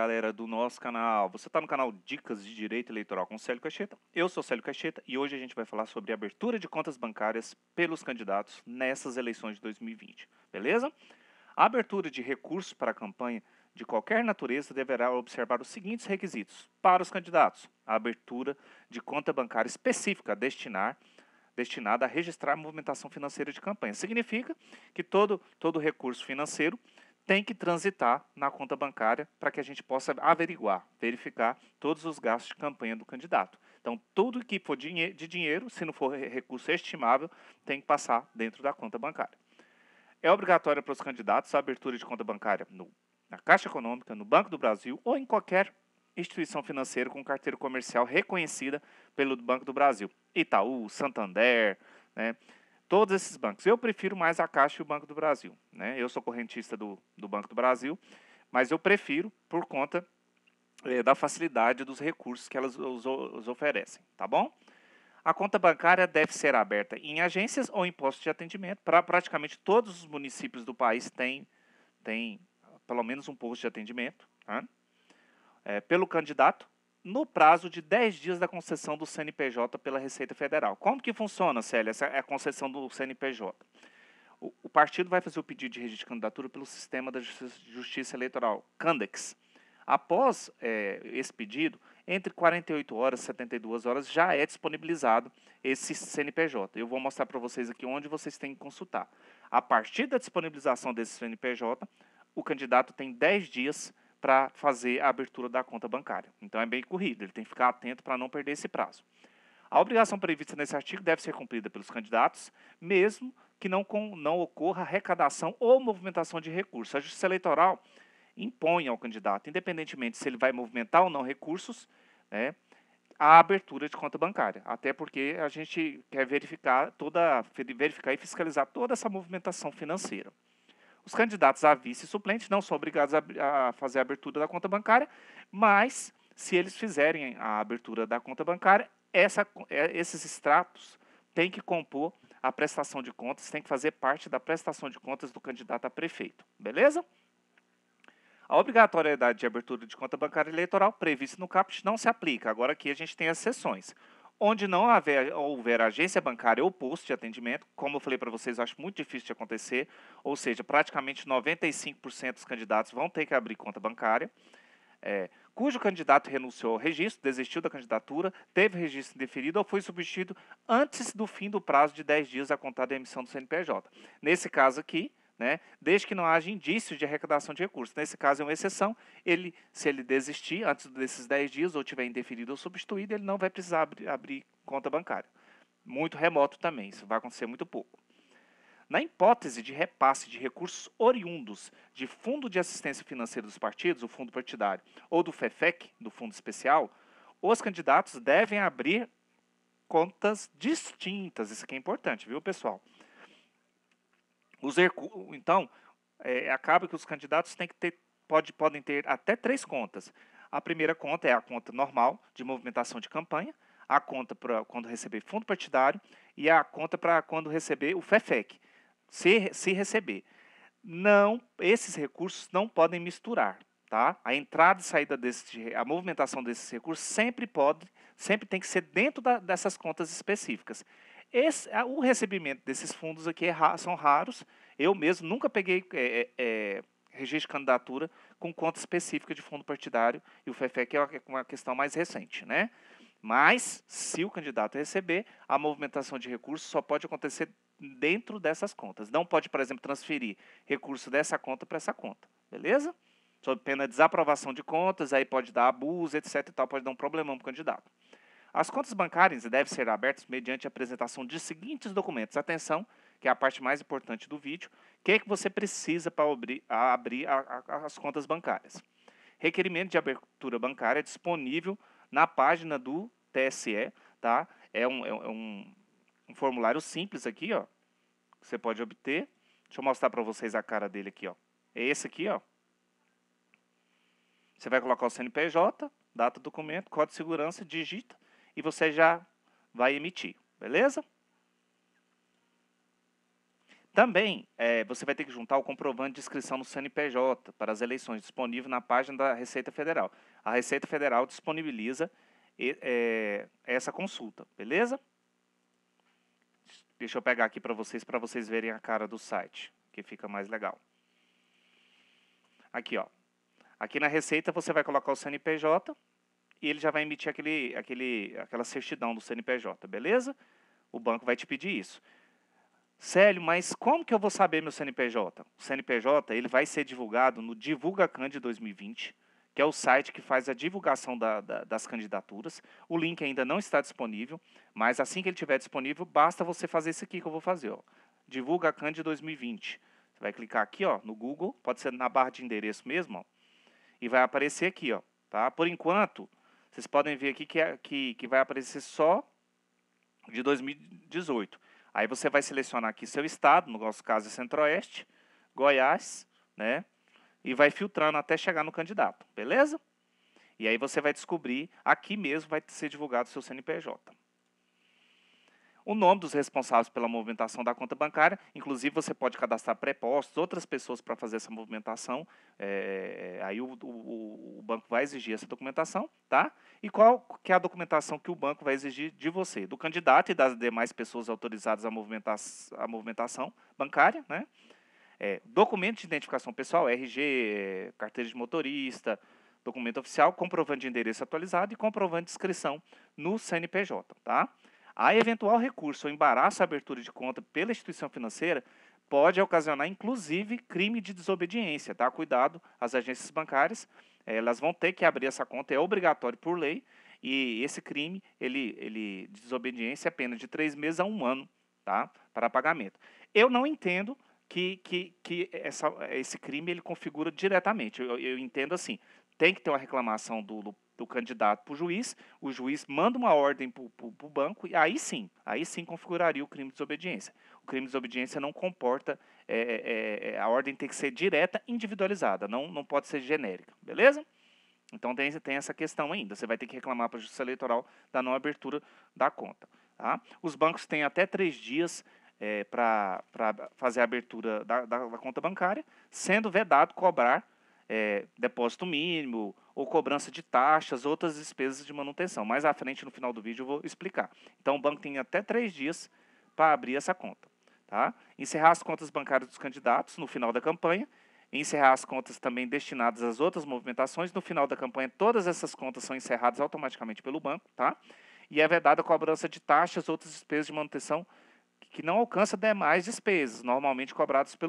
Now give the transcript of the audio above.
galera do nosso canal. Você está no canal Dicas de Direito Eleitoral com Célio Cacheta. Eu sou Célio Cacheta e hoje a gente vai falar sobre abertura de contas bancárias pelos candidatos nessas eleições de 2020, beleza? A abertura de recursos para a campanha de qualquer natureza deverá observar os seguintes requisitos para os candidatos: a abertura de conta bancária específica a destinar destinada a registrar movimentação financeira de campanha. Significa que todo, todo recurso financeiro tem que transitar na conta bancária para que a gente possa averiguar, verificar todos os gastos de campanha do candidato. Então, tudo que for de dinheiro, se não for recurso estimável, tem que passar dentro da conta bancária. É obrigatória para os candidatos a abertura de conta bancária no, na Caixa Econômica, no Banco do Brasil ou em qualquer instituição financeira com carteira comercial reconhecida pelo Banco do Brasil. Itaú, Santander, né? Todos esses bancos. Eu prefiro mais a Caixa e o Banco do Brasil. Né? Eu sou correntista do, do Banco do Brasil, mas eu prefiro por conta eh, da facilidade dos recursos que elas os, os oferecem. Tá bom? A conta bancária deve ser aberta em agências ou em postos de atendimento. Pra, praticamente todos os municípios do país têm, têm pelo menos um posto de atendimento. É, pelo candidato, no prazo de 10 dias da concessão do CNPJ pela Receita Federal. Como que funciona, Célia, essa, a concessão do CNPJ? O, o, partido vai fazer o pedido de registro de candidatura pelo sistema da Justiça, Justiça Eleitoral, CANDEX. Após é, esse pedido, entre 48 horas e 72 horas já é disponibilizado esse CNPJ. Eu vou mostrar para vocês aqui onde vocês têm que consultar. A partir da disponibilização desse CNPJ, o candidato tem 10 dias para fazer a abertura da conta bancária. Então é bem corrido, ele tem que ficar atento para não perder esse prazo. A obrigação prevista nesse artigo deve ser cumprida pelos candidatos, mesmo que não, com, não ocorra arrecadação ou movimentação de recursos. A Justiça Eleitoral impõe ao candidato, independentemente se ele vai movimentar ou não recursos, né, a abertura de conta bancária. Até porque a gente quer verificar toda, verificar e fiscalizar toda essa movimentação financeira os candidatos a vice e suplente não são obrigados a, a fazer a abertura da conta bancária, mas se eles fizerem a abertura da conta bancária, essa, é, esses extratos têm que compor a prestação de contas, têm que fazer parte da prestação de contas do candidato a prefeito, beleza? A obrigatoriedade de abertura de conta bancária eleitoral prevista no CAPT não se aplica. Agora aqui a gente tem as sessões. Onde não haver, houver agência bancária ou posto de atendimento, como eu falei para vocês, eu acho muito difícil de acontecer, ou seja, praticamente 95% dos candidatos vão ter que abrir conta bancária, é, cujo candidato renunciou ao registro, desistiu da candidatura, teve registro indeferido ou foi substituído antes do fim do prazo de 10 dias a contar da emissão do CNPJ. Nesse caso aqui, né, desde que não haja indícios de arrecadação de recursos. Nesse caso, é uma exceção. Ele, se ele desistir antes desses 10 dias, ou tiver indeferido ou substituído, ele não vai precisar abrir, abrir conta bancária. Muito remoto também, isso vai acontecer muito pouco. Na hipótese de repasse de recursos oriundos de Fundo de Assistência Financeira dos Partidos, o Fundo Partidário, ou do FEFEC, do Fundo Especial, os candidatos devem abrir contas distintas. Isso aqui é importante, viu, pessoal? Os então, é, é, acaba que os candidatos têm que ter, pode, podem ter até três contas. A primeira conta é a conta normal de movimentação de campanha, a conta para quando receber fundo partidário e a conta para quando receber o FEFEC, se, se receber. Não, esses recursos não podem misturar, tá? A entrada e saída desse, a movimentação desses recursos sempre pode, sempre tem que ser dentro da, dessas contas específicas. Esse, o recebimento desses fundos aqui é, são raros. Eu mesmo nunca peguei é, é, é, registro de candidatura com conta específica de fundo partidário, e o FEFEC é, é uma questão mais recente, né? Mas, se o candidato receber, a movimentação de recursos só pode acontecer dentro dessas contas. Não pode, por exemplo, transferir recurso dessa conta para essa conta, beleza? Sob pena de desaprovação de contas, aí pode dar abuso, etc e tal, pode dar um problemão para o candidato. As contas bancárias devem ser abertas mediante a apresentação de seguintes documentos. Atenção, que é a parte mais importante do vídeo. O que é que você precisa para abrir, abrir a, a, as contas bancárias? Requerimento de abertura bancária disponível na página do TSE, tá? É, é um, é um, um formulário simples aqui, ó. Que você pode obter. Deixa eu mostrar para vocês a cara dele aqui, ó. É esse aqui, ó. Você vai colocar o CNPJ, data do documento, código de segurança, digita e você já vai emitir, beleza? Também é, você vai ter que juntar o comprovante de inscrição no CNPJ para as eleições disponível na página da Receita Federal. A Receita Federal disponibiliza é, essa consulta, beleza? Deixa eu pegar aqui para vocês, para vocês verem a cara do site, que fica mais legal. Aqui, ó. Aqui na Receita você vai colocar o CNPJ, e ele já vai emitir aquele, aquele, aquela certidão do CNPJ, beleza? O banco vai te pedir isso. Célio, mas como que eu vou saber meu CNPJ? O CNPJ ele vai ser divulgado no DivulgaCan de 2020, que é o site que faz a divulgação da, da, das candidaturas. O link ainda não está disponível, mas assim que ele estiver disponível, basta você fazer isso aqui que eu vou fazer. Ó. Divulga de 2020. Você vai clicar aqui ó, no Google, pode ser na barra de endereço mesmo, ó, e vai aparecer aqui. Ó, tá? Por enquanto, vocês podem ver aqui que, é, que, que vai aparecer só de 2018. Aí você vai selecionar aqui seu estado, no nosso caso é Centro-Oeste, Goiás, né? E vai filtrando até chegar no candidato, beleza? E aí você vai descobrir, aqui mesmo vai ser divulgado o seu CNPJ o nome dos responsáveis pela movimentação da conta bancária. Inclusive, você pode cadastrar prepostos, outras pessoas para fazer essa movimentação. É, é aí o, o, o, banco vai exigir essa documentação, tá? E qual que é a documentação que o banco vai exigir de você, do candidato e das demais pessoas autorizadas a movimentar a movimentação bancária, né? É, documento de identificação pessoal, RG, carteira de motorista, documento oficial, comprovante de endereço atualizado e comprovante de inscrição no CNPJ, tá? A eventual recurso ou embaraço à abertura de conta pela instituição financeira pode ocasionar, inclusive, crime de desobediência. Tá? Cuidado, as agências bancárias elas vão ter que abrir essa conta, é obrigatório por lei, e esse crime, ele, ele desobediência, é pena de três meses a um ano tá? para pagamento. Eu não entendo que, que, que essa, esse crime ele configura diretamente. Eu, eu entendo assim, tem que ter uma reclamação do, do, do candidato para o juiz, o juiz manda uma ordem para o banco, e aí sim, aí sim configuraria o crime de desobediência. O crime de desobediência não comporta, é é, é, é, a ordem tem que ser direta, individualizada, não, não pode ser genérica, beleza? Então tem, tem essa questão ainda, você vai ter que reclamar para a Justiça Eleitoral da não abertura da conta. Tá? Os bancos têm até três dias é, para fazer a abertura da, da, da conta bancária, sendo vedado cobrar é, depósito mínimo ou cobrança de taxas, outras despesas de manutenção. Mais à frente, no final do vídeo, eu vou explicar. Então, o banco tem até três dias para abrir essa conta. Tá? Encerrar as contas bancárias dos candidatos no final da campanha encerrar as contas também destinadas às outras movimentações. No final da campanha, todas essas contas são encerradas automaticamente pelo banco, tá? E é vedada a cobrança de taxas, outras despesas de manutenção que não alcança demais despesas, normalmente cobradas pelos